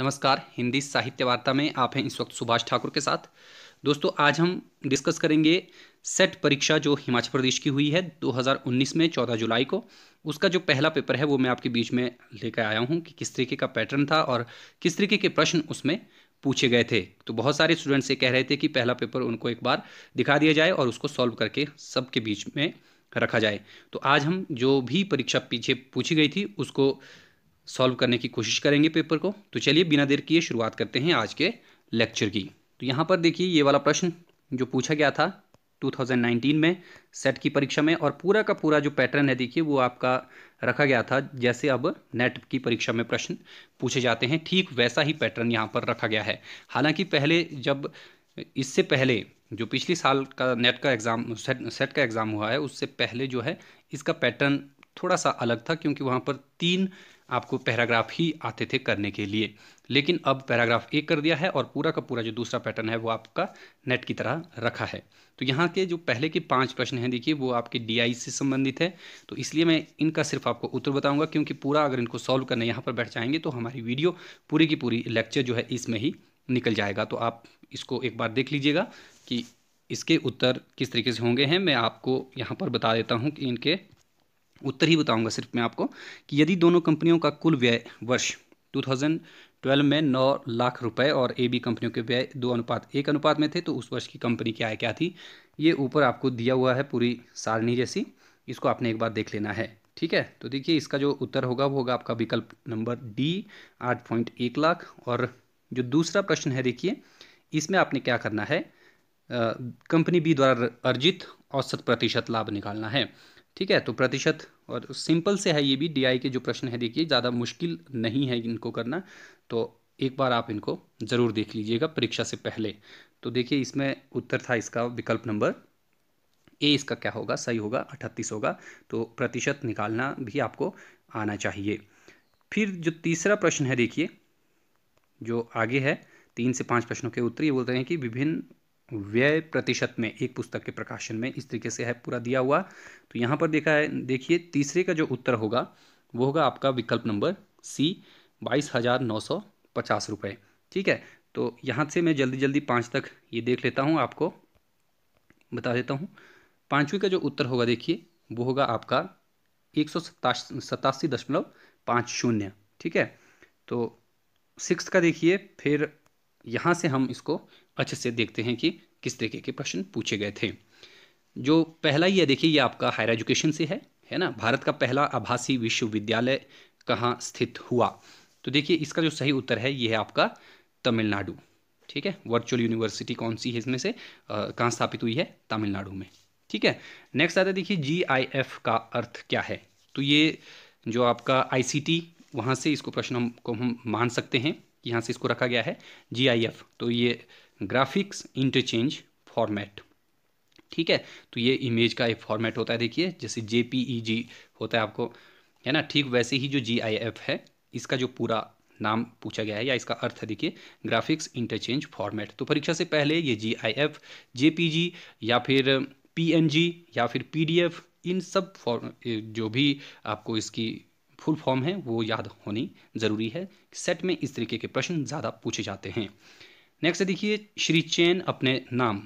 नमस्कार हिंदी साहित्य वार्ता में आप हैं इस वक्त सुभाष ठाकुर के साथ दोस्तों आज हम डिस्कस करेंगे सेट परीक्षा जो हिमाचल प्रदेश की हुई है 2019 में 14 जुलाई को उसका जो पहला पेपर है वो मैं आपके बीच में लेकर आया हूँ कि किस तरीके का पैटर्न था और किस तरीके के प्रश्न उसमें पूछे गए थे तो बहुत सारे स्टूडेंट्स ये कह रहे थे कि पहला पेपर उनको एक बार दिखा दिया जाए और उसको सॉल्व करके सबके बीच में रखा जाए तो आज हम जो भी परीक्षा पीछे पूछी गई थी उसको सॉल्व करने की कोशिश करेंगे पेपर को तो चलिए बिना देर किए शुरुआत करते हैं आज के लेक्चर की तो यहाँ पर देखिए ये वाला प्रश्न जो पूछा गया था 2019 में सेट की परीक्षा में और पूरा का पूरा जो पैटर्न है देखिए वो आपका रखा गया था जैसे अब नेट की परीक्षा में प्रश्न पूछे जाते हैं ठीक वैसा ही पैटर्न यहाँ पर रखा गया है हालांकि पहले जब इससे पहले जो पिछले साल का नेट का एग्ज़ाम सेट सेट का एग्ज़ाम हुआ है उससे पहले जो है इसका पैटर्न थोड़ा सा अलग था क्योंकि वहाँ पर तीन आपको पैराग्राफ ही आते थे करने के लिए लेकिन अब पैराग्राफ एक कर दिया है और पूरा का पूरा जो दूसरा पैटर्न है वो आपका नेट की तरह रखा है तो यहाँ के जो पहले के पांच प्रश्न हैं देखिए वो आपके डी से संबंधित है तो इसलिए मैं इनका सिर्फ आपको उत्तर बताऊंगा क्योंकि पूरा अगर इनको सॉल्व करने यहाँ पर बैठ जाएंगे तो हमारी वीडियो पूरी की पूरी लेक्चर जो है इसमें ही निकल जाएगा तो आप इसको एक बार देख लीजिएगा कि इसके उत्तर किस तरीके से होंगे हैं मैं आपको यहाँ पर बता देता हूँ कि इनके उत्तर ही बताऊंगा सिर्फ मैं आपको कि यदि दोनों कंपनियों का कुल व्यय वर्ष 2012 में नौ लाख रुपए और ए बी कंपनियों के व्यय दो अनुपात एक अनुपात में थे तो उस वर्ष की कंपनी की आय क्या थी ये ऊपर आपको दिया हुआ है पूरी सारणी जैसी इसको आपने एक बार देख लेना है ठीक है तो देखिए इसका जो उत्तर होगा वो होगा आपका विकल्प नंबर डी आठ पॉइंट एक लाख और जो दूसरा प्रश्न है देखिए इसमें आपने क्या करना है कंपनी बी द्वारा अर्जित औसत प्रतिशत लाभ निकालना है ठीक है तो प्रतिशत और सिंपल से है ये भी डीआई के जो प्रश्न है देखिए ज़्यादा मुश्किल नहीं है इनको करना तो एक बार आप इनको ज़रूर देख लीजिएगा परीक्षा से पहले तो देखिए इसमें उत्तर था इसका विकल्प नंबर ए इसका क्या होगा सही होगा अठतीस होगा तो प्रतिशत निकालना भी आपको आना चाहिए फिर जो तीसरा प्रश्न है देखिए जो आगे है तीन से पाँच प्रश्नों के उत्तर ये बोलते हैं कि विभिन्न व्यय प्रतिशत में एक पुस्तक के प्रकाशन में इस तरीके से है पूरा दिया हुआ तो यहाँ पर देखा है देखिए तीसरे का जो उत्तर होगा वो होगा आपका विकल्प नंबर सी बाईस हज़ार नौ सौ पचास रुपये ठीक है तो यहाँ से मैं जल्दी जल्दी पाँच तक ये देख लेता हूँ आपको बता देता हूँ पाँचवीं का जो उत्तर होगा देखिए वो होगा आपका एक सौ सतासी दशमलव पाँच शून्य ठीक है तो सिक्स का देखिए फिर यहाँ से हम इसको अच्छे से देखते हैं कि किस तरीके के प्रश्न पूछे गए थे जो पहला ये देखिए ये आपका हायर एजुकेशन से है है ना भारत का पहला आभासी विश्वविद्यालय कहाँ स्थित हुआ तो देखिए इसका जो सही उत्तर है ये है आपका तमिलनाडु ठीक है वर्चुअल यूनिवर्सिटी कौन सी है इसमें से कहाँ स्थापित हुई है तमिलनाडु में ठीक है नेक्स्ट आता है देखिए जी आई एफ का अर्थ क्या है तो ये जो आपका आई सी टी वहाँ से इसको प्रश्न हम को हम मान सकते हैं यहाँ से इसको रखा गया है जी तो ये ग्राफिक्स इंटरचेंज फॉर्मेट ठीक है तो ये इमेज का एक फॉर्मेट होता है देखिए जैसे जे e होता है आपको है ना ठीक वैसे ही जो जी है इसका जो पूरा नाम पूछा गया है या इसका अर्थ है देखिए ग्राफिक्स इंटरचेंज फॉर्मेट तो परीक्षा से पहले ये जी I F J P G या फिर पी एन जी या फिर पी डी एफ इन सब फॉर्म जो भी आपको इसकी फुल फॉर्म है वो याद होनी ज़रूरी है सेट में इस तरीके के प्रश्न ज़्यादा पूछे जाते हैं नेक्स्ट देखिए श्री चैन अपने नाम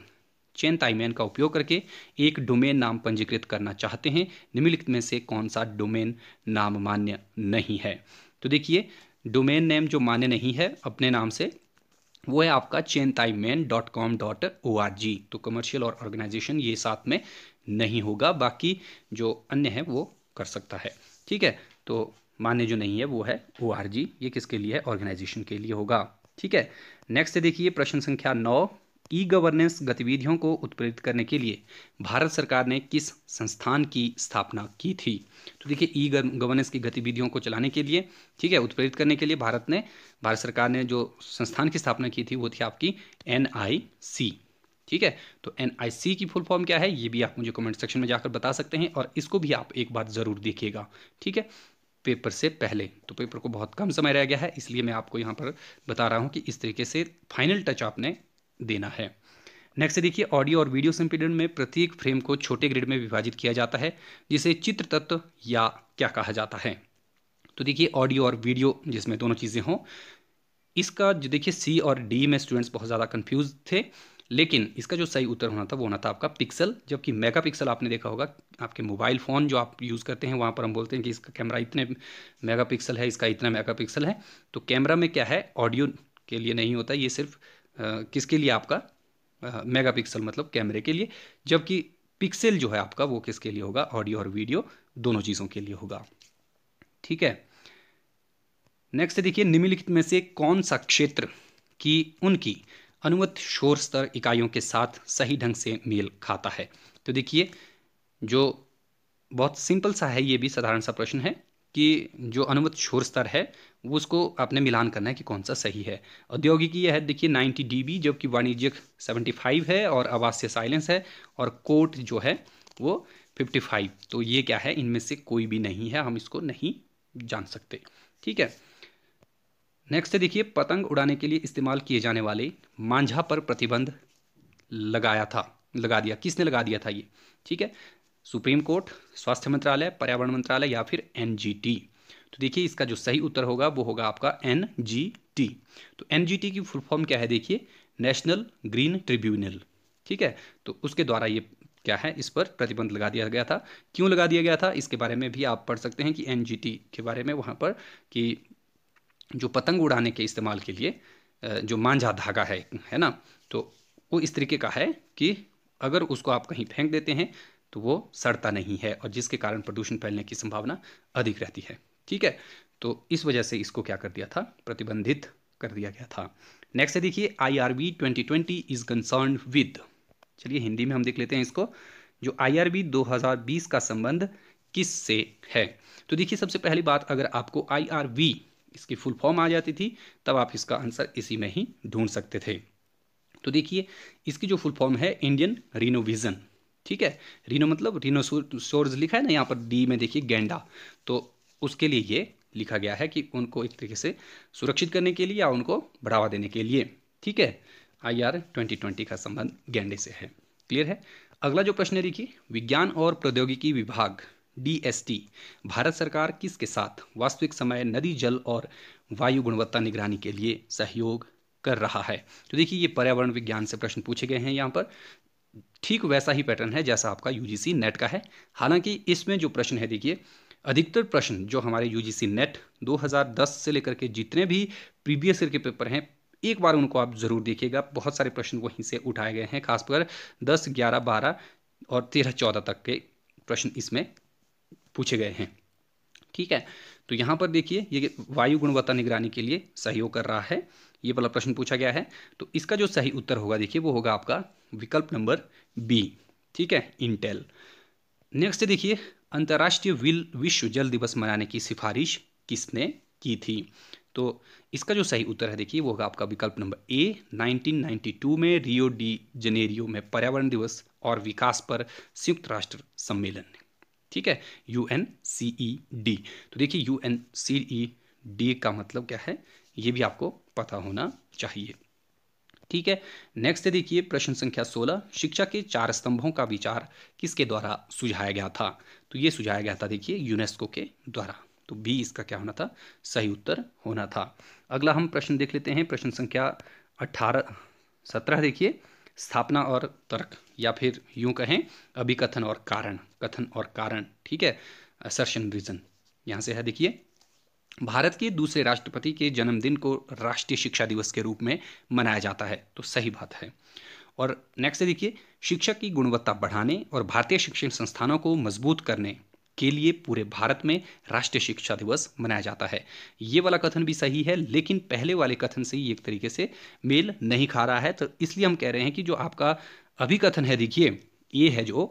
चैन ताइमैन का उपयोग करके एक डोमेन नाम पंजीकृत करना चाहते हैं निम्नलिखित में से कौन सा डोमेन नाम मान्य नहीं है तो देखिए डोमेन नेम जो मान्य नहीं है अपने नाम से वो है आपका चैन ताइमेन dot com dot O R G तो कमर्शियल और ऑर्गेनाइजेशन ये साथ में नहीं होगा बाकी जो अन्य है वो कर सकता है ठीक है तो मान्य जो नहीं है वो है ओ ये किसके लिए है ऑर्गेनाइजेशन के लिए होगा ठीक है नेक्स्ट देखिए प्रश्न संख्या नौ ई गवर्नेंस गतिविधियों को उत्प्रेरित करने के लिए भारत सरकार ने किस संस्थान की स्थापना की थी तो देखिए ई गवर्नेंस की गतिविधियों को चलाने के लिए ठीक है उत्प्रेरित करने के लिए भारत ने भारत सरकार ने जो संस्थान की स्थापना की थी वो थी आपकी एन ठीक है तो एन की फुल फॉर्म क्या है ये भी आप मुझे कमेंट सेक्शन में जाकर बता सकते हैं और इसको भी आप एक बार ज़रूर देखिएगा ठीक है पेपर से पहले तो पेपर को बहुत कम समय रह गया है इसलिए मैं आपको यहाँ पर बता रहा हूँ कि इस तरीके से फाइनल टच आपने देना है नेक्स्ट देखिए ऑडियो और वीडियो संपीड़न में प्रत्येक फ्रेम को छोटे ग्रिड में विभाजित किया जाता है जिसे चित्र तत्व या क्या कहा जाता है तो देखिए ऑडियो और वीडियो जिसमें दोनों चीज़ें हों इसका जो देखिए सी और डी में स्टूडेंट्स बहुत ज़्यादा कन्फ्यूज थे लेकिन इसका जो सही उत्तर होना था वो होना था आपका पिक्सल जबकि मेगा पिक्सल आपने देखा होगा आपके मोबाइल फ़ोन जो आप यूज़ करते हैं वहाँ पर हम बोलते हैं कि इसका कैमरा इतने मेगा पिक्सल है इसका इतना मेगा पिक्सल है तो कैमरा में क्या है ऑडियो के लिए नहीं होता ये सिर्फ किसके लिए आपका मेगा पिक्सल मतलब कैमरे के लिए जबकि पिक्सल जो है आपका वो किसके लिए होगा ऑडियो और वीडियो दोनों चीज़ों के लिए होगा ठीक है नेक्स्ट देखिए निम्नलिखित में से कौन सा क्षेत्र की उनकी अनुमत शोर स्तर इकाइयों के साथ सही ढंग से मेल खाता है तो देखिए जो बहुत सिंपल सा है ये भी साधारण सा प्रश्न है कि जो अनुमत शोर स्तर है वो उसको आपने मिलान करना है कि कौन सा सही है औद्योगिकी यह है देखिए 90 डीबी जबकि वाणिज्यिक 75 है और आवासीय साइलेंस है और कोर्ट जो है वो 55 तो ये क्या है इनमें से कोई भी नहीं है हम इसको नहीं जान सकते ठीक है नेक्स्ट देखिए पतंग उड़ाने के लिए इस्तेमाल किए जाने वाले मांझा पर प्रतिबंध लगाया था लगा दिया किसने लगा दिया था ये ठीक है सुप्रीम कोर्ट स्वास्थ्य मंत्रालय पर्यावरण मंत्रालय या फिर एन तो देखिए इसका जो सही उत्तर होगा वो होगा आपका एन तो एन की फुल फॉर्म क्या है देखिए नेशनल ग्रीन ट्रिब्यूनल ठीक है तो उसके द्वारा ये क्या है इस पर प्रतिबंध लगा दिया गया था क्यों लगा दिया गया था इसके बारे में भी आप पढ़ सकते हैं कि एन के बारे में वहाँ पर कि जो पतंग उड़ाने के इस्तेमाल के लिए जो मांझा धागा है है ना तो वो इस तरीके का है कि अगर उसको आप कहीं फेंक देते हैं तो वो सड़ता नहीं है और जिसके कारण प्रदूषण फैलने की संभावना अधिक रहती है ठीक है तो इस वजह से इसको क्या कर दिया था प्रतिबंधित कर दिया गया था नेक्स्ट है देखिए I R B twenty twenty is concern with चलिए हिंदी में हम देख लेते हैं इसको जो आई आर बी दो हज़ार बीस का संबंध किस से है तो देखिए सबसे पहली बात अगर आपको आई आर वी इसकी फुल फॉर्म आ जाती थी तब आप इसका आंसर इसी में ही ढूंढ सकते थे तो देखिए इसकी जो फुल फॉर्म है इंडियन रिनोविजन ठीक है रिनो मतलब रिनोसोर्स लिखा है ना यहाँ पर डी में देखिए गेंडा तो उसके लिए ये लिखा गया है कि उनको एक तरीके से सुरक्षित करने के लिए या उनको बढ़ावा देने के लिए ठीक है आई आर ट्वेंटी ट्वेंटी का संबंध गेंडे से है क्लियर है अगला जो प्रश्न है देखिए विज्ञान और प्रौद्योगिकी विभाग डीएसटी भारत सरकार किसके साथ वास्तविक समय नदी जल और वायु गुणवत्ता निगरानी के लिए सहयोग कर रहा है तो देखिए ये पर्यावरण विज्ञान से प्रश्न पूछे गए हैं यहाँ पर ठीक वैसा ही पैटर्न है जैसा आपका यूजीसी नेट का है हालांकि इसमें जो प्रश्न है देखिए अधिकतर प्रश्न जो हमारे यूजीसी नेट 2010 से लेकर के जितने भी प्रीवियस ईयर के पेपर हैं एक बार उनको आप ज़रूर देखिएगा बहुत सारे प्रश्न वहीं से उठाए गए हैं खासकर 10, 11, 12 और 13, 14 तक के प्रश्न इसमें पूछे गए हैं ठीक है तो यहाँ पर देखिए ये वायु गुणवत्ता निगरानी के लिए सहयोग कर रहा है ये वाला प्रश्न पूछा गया है तो इसका जो सही उत्तर होगा देखिए वो होगा आपका विकल्प नंबर बी ठीक है इंटेल नेक्स्ट देखिए अंतर्राष्ट्रीय विल विश्व जल दिवस मनाने की सिफारिश किसने की थी तो इसका जो सही उत्तर है देखिए वो होगा आपका विकल्प नंबर ए 1992 में रियो डी जनेरियो में पर्यावरण दिवस और विकास पर संयुक्त राष्ट्र सम्मेलन ठीक है U N C E D तो देखिए U N C E D का मतलब क्या है ये भी आपको पता होना चाहिए ठीक है नेक्स्ट देखिए प्रश्न संख्या सोलह शिक्षा के चार स्तंभों का विचार किसके द्वारा सुझाया गया था तो ये सुझाया गया था देखिए यूनेस्को के द्वारा तो बी इसका क्या होना था सही उत्तर होना था अगला हम प्रश्न देख लेते हैं प्रश्न संख्या अठारह सत्रह देखिए स्थापना और तर्क या फिर यूं कहें अभिकथन और कारण कथन और कारण ठीक है असर्शन रीजन यहां से है देखिए भारत के दूसरे राष्ट्रपति के जन्मदिन को राष्ट्रीय शिक्षा दिवस के रूप में मनाया जाता है तो सही बात है और नेक्स्ट देखिए शिक्षा की गुणवत्ता बढ़ाने और भारतीय शिक्षण संस्थानों को मजबूत करने के लिए पूरे भारत में राष्ट्रीय शिक्षा दिवस मनाया जाता है ये वाला कथन भी सही है लेकिन पहले वाले कथन से ही एक तरीके से मेल नहीं खा रहा है तो इसलिए हम कह रहे हैं कि जो आपका अभी कथन है देखिए ए है जो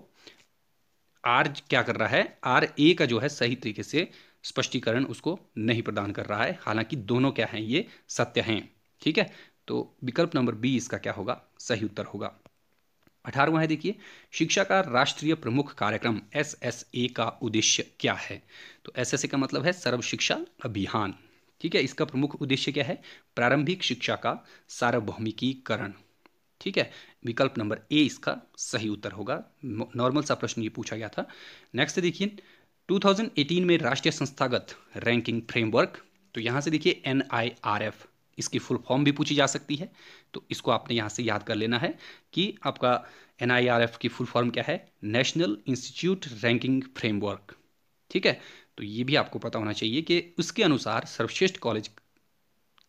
आर क्या कर रहा है आर ए का जो है सही तरीके से स्पष्टीकरण उसको नहीं प्रदान कर रहा है हालांकि दोनों क्या हैं ये सत्य हैं ठीक है तो विकल्प नंबर बी इसका क्या होगा सही उत्तर होगा अठारवा है देखिए शिक्षा का राष्ट्रीय प्रमुख कार्यक्रम एस एस ए का उद्देश्य क्या है तो एस एस ए का मतलब है सर्व शिक्षा अभियान ठीक है इसका प्रमुख उद्देश्य क्या है प्रारंभिक शिक्षा का सार्वभौमिकीकरण ठीक है विकल्प नंबर ए इसका सही उत्तर होगा नॉर्मल सा प्रश्न ये पूछा गया था नेक्स्ट देखिए 2018 में राष्ट्रीय संस्थागत रैंकिंग फ्रेमवर्क तो यहाँ से देखिए एन इसकी फुल फॉर्म भी पूछी जा सकती है तो इसको आपने यहाँ से याद कर लेना है कि आपका एन की फुल फॉर्म क्या है नेशनल इंस्टीट्यूट रैंकिंग फ्रेमवर्क ठीक है तो ये भी आपको पता होना चाहिए कि उसके अनुसार सर्वश्रेष्ठ कॉलेज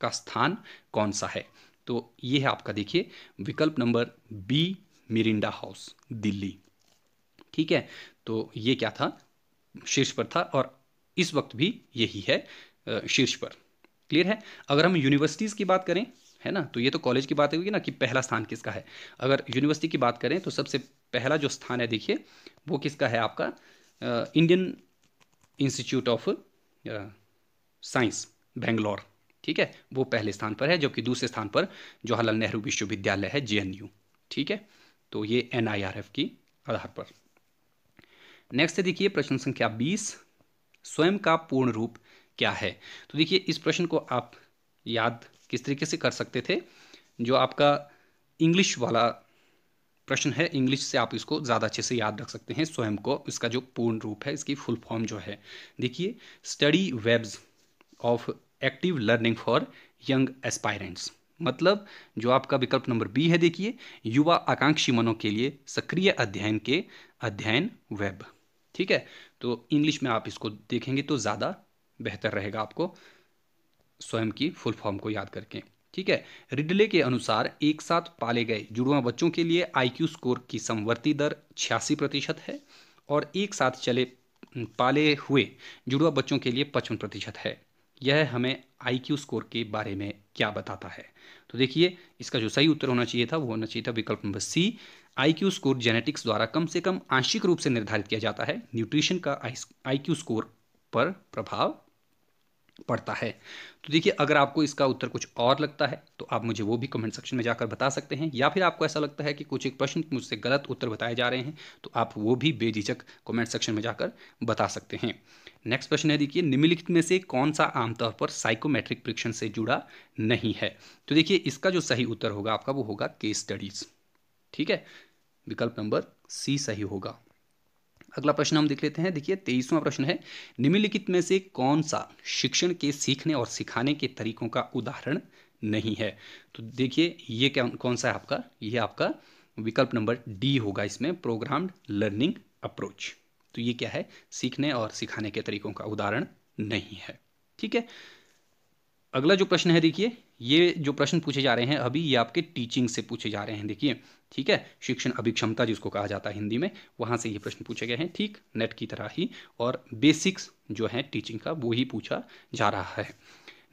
का स्थान कौन सा है तो ये है आपका देखिए विकल्प number B Miranda House Delhi ठीक है तो ये क्या था शीर्ष पर था और इस वक्त भी यही है शीर्ष पर क्लियर है अगर हम यूनिवर्सिटीज़ की बात करें है ना तो ये तो कॉलेज की बात होगी ना कि पहला स्थान किसका है अगर यूनिवर्सिटी की बात करें तो सबसे पहला जो स्थान है देखिए वो किसका है आपका Indian Institute of Science Bangalore ठीक है वो पहले स्थान पर है जबकि दूसरे स्थान पर जवाहरलाल नेहरू विश्वविद्यालय है जे ठीक है तो ये एन की आधार पर नेक्स्ट है देखिए प्रश्न संख्या बीस स्वयं का पूर्ण रूप क्या है तो देखिए इस प्रश्न को आप याद किस तरीके से कर सकते थे जो आपका इंग्लिश वाला प्रश्न है इंग्लिश से आप इसको ज़्यादा अच्छे से याद रख सकते हैं स्वयं को इसका जो पूर्ण रूप है इसकी फुल फॉर्म जो है देखिए Study Webs of Active Learning for Young Aspirants मतलब जो आपका विकल्प नंबर बी है देखिए युवा आकांक्षी मनों के लिए सक्रिय अध्ययन के अध्ययन वेब ठीक है तो इंग्लिश में आप इसको देखेंगे तो ज़्यादा बेहतर रहेगा आपको स्वयं की फुल फॉर्म को याद करके ठीक है रिडले के अनुसार एक साथ पाले गए जुड़वा बच्चों के लिए आईक्यू स्कोर की समवर्ती दर छियासी प्रतिशत है और एक साथ चले पाले हुए जुड़वा बच्चों के लिए पचपन प्रतिशत है यह हमें आईक्यू स्कोर के बारे में क्या बताता है तो देखिए इसका जो सही उत्तर होना चाहिए था वो होना चाहिए था विकल्प number C IQ score genetics द्वारा कम से कम आंशिक रूप से निर्धारित किया जाता है न्यूट्रिशन का आईक्यू स्कोर पर प्रभाव पड़ता है तो देखिए अगर आपको इसका उत्तर कुछ और लगता है तो आप मुझे वो भी कमेंट सेक्शन में जाकर बता सकते हैं या फिर आपको ऐसा लगता है कि कुछ एक प्रश्न मुझसे गलत उत्तर बताए जा रहे हैं तो आप वो भी बेझिझक कमेंट सेक्शन में जाकर बता सकते हैं नेक्स्ट क्वेश्चन है देखिए निम्नलिखित में से कौन सा आमतौर पर साइकोमेट्रिक परीक्षण से जुड़ा नहीं है तो देखिए इसका जो सही उत्तर होगा आपका वो होगा केस स्टडीज ठीक है विकल्प नंबर सी सही होगा अगला प्रश्न हम देख लेते हैं देखिए तेईसवां प्रश्न है निम्नलिखित में से कौन सा शिक्षण के सीखने और सिखाने के तरीकों का उदाहरण नहीं है तो देखिए ये क्या कौन सा है आपका ये आपका विकल्प नंबर डी होगा इसमें प्रोग्राम्ड लर्निंग अप्रोच तो ये क्या है सीखने और सिखाने के तरीकों का उदाहरण नहीं है ठीक है अगला जो प्रश्न है देखिए ये जो प्रश्न पूछे जा रहे हैं अभी ये आपके टीचिंग से पूछे जा रहे हैं देखिए ठीक है शिक्षण अभिक्षमता जिसको कहा जाता है हिंदी में वहां से ये प्रश्न पूछे गए हैं ठीक नेट की तरह ही और बेसिक्स जो है टीचिंग का वो ही पूछा जा रहा है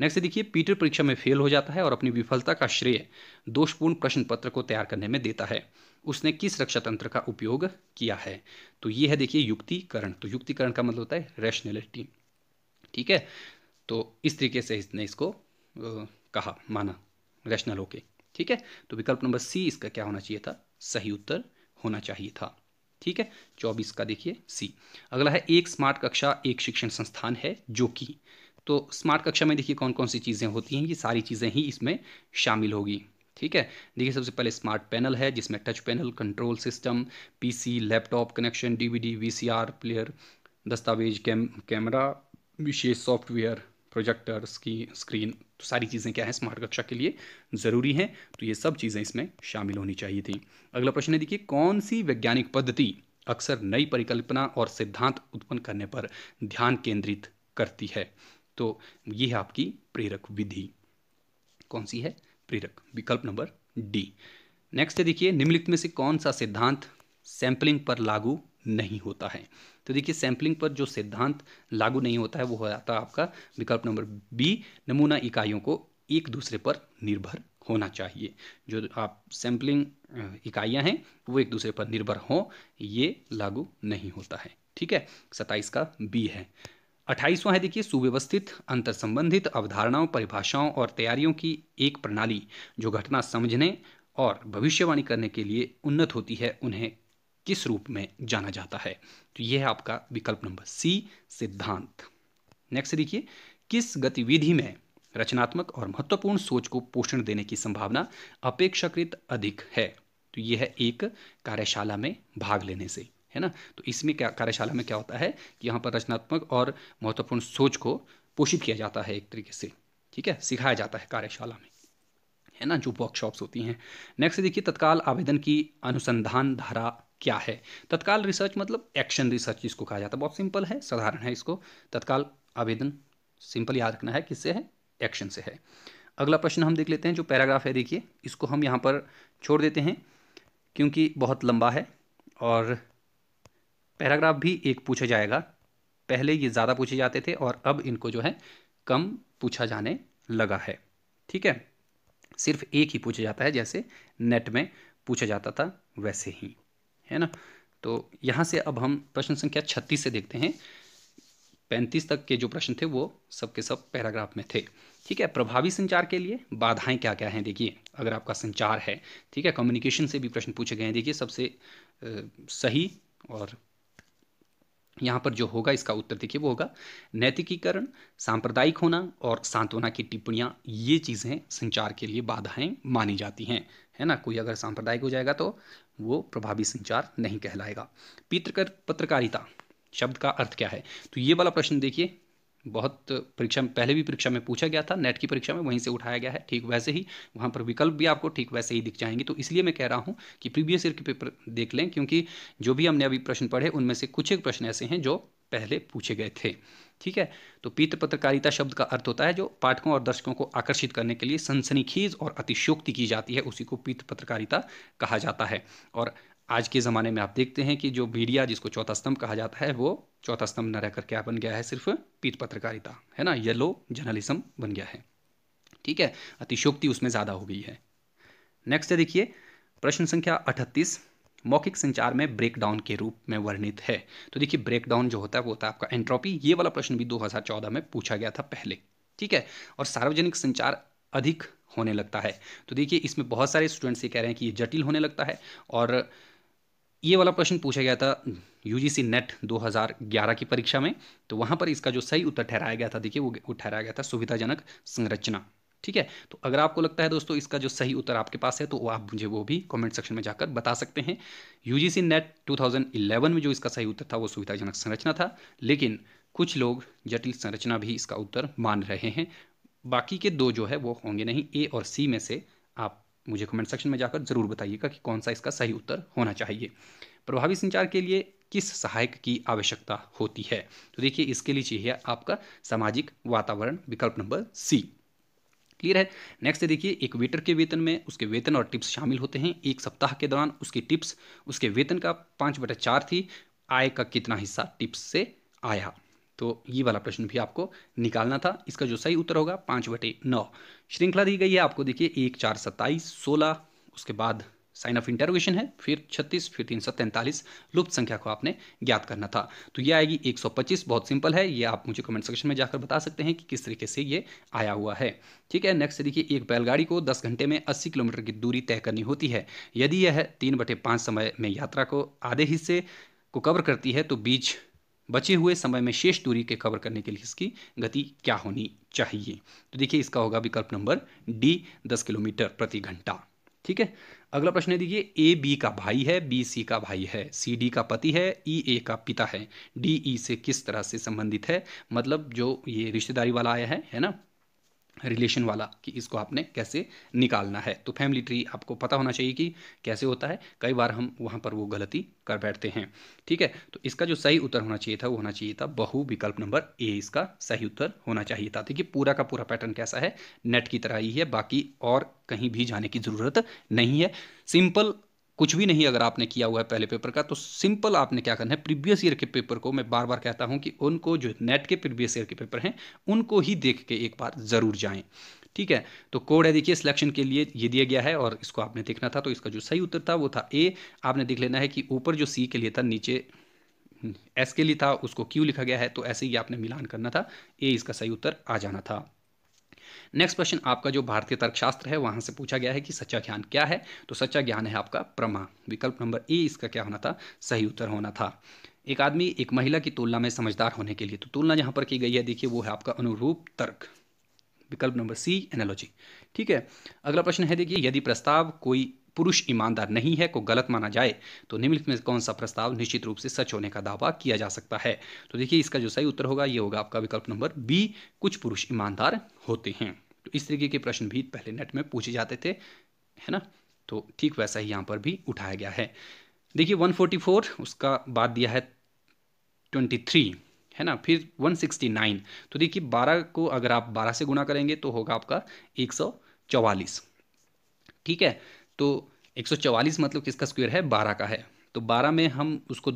नेक्स्ट देखिए पीटर परीक्षा में फेल हो जाता है और अपनी विफलता का श्रेय दोषपूर्ण प्रश्न पत्र को तैयार करने में देता है उसने किस रक्षा तंत्र का उपयोग किया है तो ये है देखिए युक्तिकरण तो युक्तिकरण का मतलब होता है रेशनलिटी ठीक है तो इस तरीके से इसने इसको कहा माना रैशनल होके ठीक है तो विकल्प नंबर सी इसका क्या होना चाहिए था सही उत्तर होना चाहिए था ठीक है चौबीस का देखिए सी अगला है एक स्मार्ट कक्षा एक शिक्षण संस्थान है जो कि तो स्मार्ट कक्षा में देखिए कौन कौन सी चीज़ें होती हैं ये सारी चीज़ें ही इसमें शामिल होगी ठीक है देखिए सबसे पहले स्मार्ट पैनल है जिसमें touch panel control system PC laptop connection DVD VCR player दस्तावेज कैम कैमरा विशेष सॉफ्टवेयर प्रोजेक्टर्स की स्क्रीन तो सारी चीज़ें क्या है स्मार्ट कक्षा के लिए ज़रूरी हैं तो ये सब चीज़ें इसमें शामिल होनी चाहिए थी अगला प्रश्न है देखिए कौन सी वैज्ञानिक पद्धति अक्सर नई परिकल्पना और सिद्धांत उत्पन्न करने पर ध्यान केंद्रित करती है तो ये है आपकी प्रेरक विधि कौन सी है प्रेरक विकल्प नंबर डी नेक्स्ट है देखिए निम्नलिखित में से कौन सा सिद्धांत सैंपलिंग पर लागू नहीं होता है तो देखिए सैंपलिंग पर जो सिद्धांत लागू नहीं होता है वो हो जाता है आपका विकल्प नंबर बी नमूना इकाइयों को एक दूसरे पर निर्भर होना चाहिए जो आप सैंपलिंग इकाइयां हैं वो एक दूसरे पर निर्भर हों ये लागू नहीं होता है ठीक है सत्ताईस का बी है अट्ठाईसवां है देखिए सुव्यवस्थित अंतर संबंधित अवधारणाओं परिभाषाओं और तैयारियों की एक प्रणाली जो घटना समझने और भविष्यवाणी करने के लिए उन्नत होती है उन्हें किस रूप में जाना जाता है तो यह है आपका विकल्प नंबर सी सिद्धांत नेक्स्ट देखिए किस गतिविधि में रचनात्मक और महत्वपूर्ण सोच को पोषण देने की संभावना अपेक्षाकृत अधिक है तो यह है एक कार्यशाला में भाग लेने से है ना तो इसमें क्या कार्यशाला में क्या होता है कि यहाँ पर रचनात्मक और महत्वपूर्ण सोच को पोषित किया जाता है एक तरीके से ठीक है सिखाया जाता है कार्यशाला में है ना जो वर्कशॉप्स होती हैं नेक्स्ट देखिए तत्काल आवेदन की अनुसंधान धारा क्या है तत्काल रिसर्च मतलब एक्शन रिसर्च जिसको कहा जाता है बहुत सिंपल है साधारण है इसको तत्काल आवेदन सिंपल याद रखना है किससे है एक्शन से है अगला प्रश्न हम देख लेते हैं जो पैराग्राफ है देखिए इसको हम यहाँ पर छोड़ देते हैं क्योंकि बहुत लंबा है और पैराग्राफ भी एक पूछा जाएगा पहले ये ज़्यादा पूछे जाते थे और अब इनको जो है कम पूछा जाने लगा है ठीक है सिर्फ एक ही पूछा जाता है जैसे नेट में पूछा जाता था वैसे ही है ना तो यहाँ से अब हम प्रश्न संख्या छत्तीस से देखते हैं पैंतीस तक के जो प्रश्न थे वो सबके सब पैराग्राफ में थे ठीक है प्रभावी संचार के लिए बाधाएं क्या क्या हैं देखिए अगर आपका संचार है ठीक है कम्युनिकेशन से भी प्रश्न पूछे गए हैं देखिए सबसे सही और यहाँ पर जो होगा इसका उत्तर देखिए वो होगा नैतिकीकरण सांप्रदायिक होना और सांत्वना की टिप्पणियाँ ये चीज़ें संचार के लिए बाधाएं मानी जाती हैं है ना कोई अगर सांप्रदायिक हो जाएगा तो वो प्रभावी संचार नहीं कहलाएगा पित्रकर पत्रकारिता शब्द का अर्थ क्या है तो ये वाला प्रश्न देखिए बहुत परीक्षा में पहले भी परीक्षा में पूछा गया था नेट की परीक्षा में वहीं से उठाया गया है ठीक वैसे ही वहां पर विकल्प भी आपको ठीक वैसे ही दिख जाएंगे तो इसलिए मैं कह रहा हूँ कि प्रीवियस ईयर के पेपर देख लें क्योंकि जो भी हमने अभी प्रश्न पढ़े उनमें से कुछ एक प्रश्न ऐसे हैं जो पहले पूछे गए थे ठीक है तो पीत पत्रकारिता शब्द का अर्थ होता है जो पाठकों और दर्शकों को आकर्षित करने के लिए सनसनीखीज और अतिशोक्ति की जाती है उसी को पीत पत्रकारिता कहा जाता है और आज के ज़माने में आप देखते हैं कि जो मीडिया जिसको चौथा स्तंभ कहा जाता है वो चौथा स्तंभ न रह कर क्या बन गया है सिर्फ पीठ पत्रकारिता है ना येलो जर्नलिज्म बन गया है ठीक है अतिशोक्ति उसमें ज़्यादा हो गई है नेक्स्ट है देखिए प्रश्न संख्या अठतीस मौखिक संचार में ब्रेकडाउन के रूप में वर्णित है तो देखिए ब्रेकडाउन जो होता है वो होता है आपका एंट्रोपी ये वाला प्रश्न भी 2014 में पूछा गया था पहले ठीक है और सार्वजनिक संचार अधिक होने लगता है तो देखिए इसमें बहुत सारे स्टूडेंट्स ये कह रहे हैं कि ये जटिल होने लगता है और ये वाला प्रश्न पूछा गया था यूजीसी नेट 2011 की परीक्षा में तो वहां पर इसका जो सही उत्तर ठहराया गया था देखिए वो ठहराया गया था सुविधाजनक संरचना ठीक है तो अगर आपको लगता है दोस्तों इसका जो सही उत्तर आपके पास है तो आप मुझे वो भी कमेंट सेक्शन में जाकर बता सकते हैं यूजीसी नेट 2011 में जो इसका सही उत्तर था वो सुविधाजनक संरचना था लेकिन कुछ लोग जटिल संरचना भी इसका उत्तर मान रहे हैं बाकी के दो जो है वो होंगे नहीं ए और सी में से आप मुझे कमेंट सेक्शन में जाकर ज़रूर बताइएगा कि कौन सा इसका सही उत्तर होना चाहिए प्रभावी संचार के लिए किस सहायक की आवश्यकता होती है तो देखिए इसके लिए चाहिए आपका सामाजिक वातावरण विकल्प नंबर सी क्लियर है नेक्स्ट देखिए एक वेटर के वेतन में उसके वेतन और टिप्स शामिल होते हैं एक सप्ताह के दौरान उसकी टिप्स उसके वेतन का पाँच बटा चार थी आय का कितना हिस्सा टिप्स से आया तो ये वाला प्रश्न भी आपको निकालना था इसका जो सही उत्तर होगा पाँच बटे नौ श्रृंखला दी गई है आपको देखिए एक चार सत्ताईस सोलह उसके बाद साइन ऑफ इंटरोगेशन है फिर छत्तीस फिर तीन सौ तैंतालीस लुप्त संख्या को आपने ज्ञात करना था तो ये आएगी एक सौ पच्चीस बहुत सिंपल है ये आप मुझे कमेंट सेक्शन में जाकर बता सकते हैं कि किस तरीके से ये आया हुआ है ठीक है नेक्स्ट देखिए एक बैलगाड़ी को दस घंटे में अस्सी किलोमीटर की दूरी तय करनी होती है यदि यह तीन बटे पाँच समय में यात्रा को आधे हिस्से को कवर करती है तो बीच बचे हुए समय में शेष दूरी के कवर करने के लिए इसकी गति क्या होनी चाहिए तो देखिए इसका होगा विकल्प नंबर डी दस किलोमीटर प्रति घंटा ठीक है अगला प्रश्न है देखिए ए बी का भाई है बी सी का भाई है सी डी का पति है ई e, ए का पिता है डी ई e से किस तरह से संबंधित है मतलब जो ये रिश्तेदारी वाला आया है है ना रिलेशन वाला कि इसको आपने कैसे निकालना है तो फैमिली ट्री आपको पता होना चाहिए कि कैसे होता है कई बार हम वहाँ पर वो गलती कर बैठते हैं ठीक है तो इसका जो सही उत्तर होना चाहिए था वो होना चाहिए था बहु विकल्प नंबर ए इसका सही उत्तर होना चाहिए था देखिए पूरा का पूरा पैटर्न कैसा है नेट की तरह ही है बाकी और कहीं भी जाने की ज़रूरत नहीं है सिंपल कुछ भी नहीं अगर आपने किया हुआ है पहले पेपर का तो सिंपल आपने क्या करना है प्रीवियस ईयर के पेपर को मैं बार बार कहता हूं कि उनको जो नेट के प्रीवियस ईयर के पेपर हैं उनको ही देख के एक बार ज़रूर जाएं ठीक है तो कोड है देखिए सिलेक्शन के लिए ये दिया गया है और इसको आपने देखना था तो इसका जो सही उत्तर था वो था ए आपने देख लेना है कि ऊपर जो सी के लिए था नीचे एस के लिए था उसको क्यू लिखा गया है तो ऐसे ही आपने मिलान करना था ए इसका सही उत्तर आ जाना था नेक्स्ट क्वेश्चन आपका जो भारतीय तर्कशास्त्र है वहां से पूछा गया है कि सच्चा ज्ञान क्या है तो सच्चा ज्ञान है आपका प्रमा विकल्प नंबर ए इसका क्या होना था सही उत्तर होना था एक आदमी एक महिला की तुलना में समझदार होने के लिए तो तुलना जहां पर की गई है देखिए वो है आपका अनुरूप तर्क विकल्प नंबर सी एनालॉजी ठीक है अगला प्रश्न है देखिए यदि प्रस्ताव कोई पुरुष ईमानदार नहीं है को गलत माना जाए तो निम्नलिखित में कौन सा प्रस्ताव निश्चित रूप से सच होने का दावा किया जा सकता है तो देखिए इसका जो सही उत्तर होगा ये होगा आपका विकल्प नंबर बी कुछ पुरुष ईमानदार होते हैं तो इस तरीके के प्रश्न भी पहले नेट में पूछे जाते थे है ना तो ठीक वैसा ही यहाँ पर भी उठाया गया है देखिए 144 उसका बाद दिया है 23 है ना फिर 169 तो देखिए 12 को अगर आप 12 से गुणा करेंगे तो होगा आपका 144 ठीक है तो 144 मतलब किसका स्क्वायर है 12 का है तो 12 में हम उसको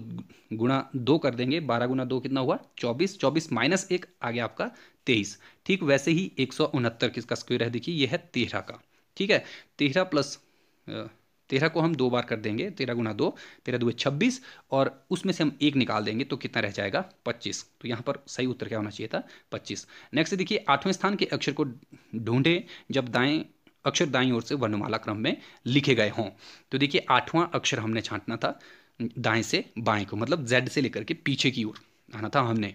गुणा दो कर देंगे 12 गुना दो कितना हुआ 24 24 माइनस एक आ गया आपका 23 ठीक वैसे ही एक किसका स्क्वायर है देखिए यह है तेरह का ठीक है तेरह प्लस तेरह को हम दो बार कर देंगे तेरह गुना दो तेरह दो छब्बीस और उसमें से हम एक निकाल देंगे तो कितना रह जाएगा पच्चीस तो यहाँ पर सही उत्तर क्या होना चाहिए था पच्चीस नेक्स्ट देखिए आठवें स्थान के अक्षर को ढूंढें जब दाएं अक्षर दाई ओर से वर्णमाला क्रम में लिखे गए हों तो देखिए आठवां अक्षर हमने छांटना था दाएं से बाएं को मतलब जेड से लेकर के पीछे की ओर आना था हमने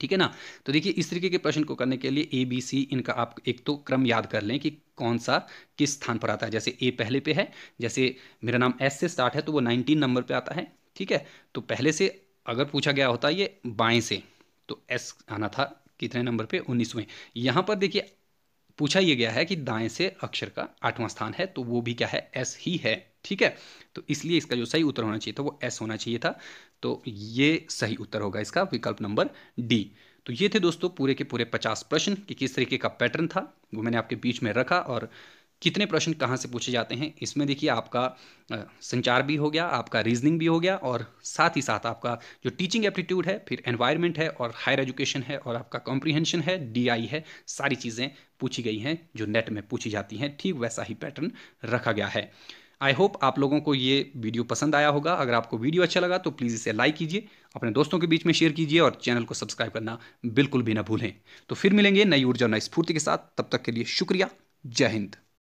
ठीक है ना तो देखिए इस तरीके के प्रश्न को करने के लिए ए बी सी इनका आप एक तो क्रम याद कर लें कि कौन सा किस स्थान पर आता है जैसे ए पहले पे है जैसे मेरा नाम एस से स्टार्ट है तो वो नाइनटीन नंबर पे आता है ठीक है तो पहले से अगर पूछा गया होता ये बाएं से तो एस आना था कितने नंबर पे उन्नीसवें यहाँ पर देखिए पूछा यह गया है कि दाएं से अक्षर का आठवां स्थान है तो वो भी क्या है एस ही है ठीक है तो इसलिए इसका जो सही उत्तर होना चाहिए था वो एस होना चाहिए था तो ये सही उत्तर होगा इसका विकल्प नंबर डी तो ये थे दोस्तों पूरे के पूरे पचास प्रश्न कि किस तरीके का पैटर्न था वो मैंने आपके बीच में रखा और कितने प्रश्न कहाँ से पूछे जाते हैं इसमें देखिए आपका संचार भी हो गया आपका रीजनिंग भी हो गया और साथ ही साथ आपका जो टीचिंग एप्टीट्यूड है फिर एनवायरनमेंट है और हायर एजुकेशन है और आपका कॉम्प्रीहेंशन है डीआई है सारी चीज़ें पूछी गई हैं जो नेट में पूछी जाती हैं ठीक वैसा ही पैटर्न रखा गया है आई होप आप लोगों को ये वीडियो पसंद आया होगा अगर आपको वीडियो अच्छा लगा तो प्लीज़ इसे लाइक कीजिए अपने दोस्तों के बीच में शेयर कीजिए और चैनल को सब्सक्राइब करना बिल्कुल भी ना भूलें तो फिर मिलेंगे नई ऊर्जा नई स्फूर्ति के साथ तब तक के लिए शुक्रिया जय हिंद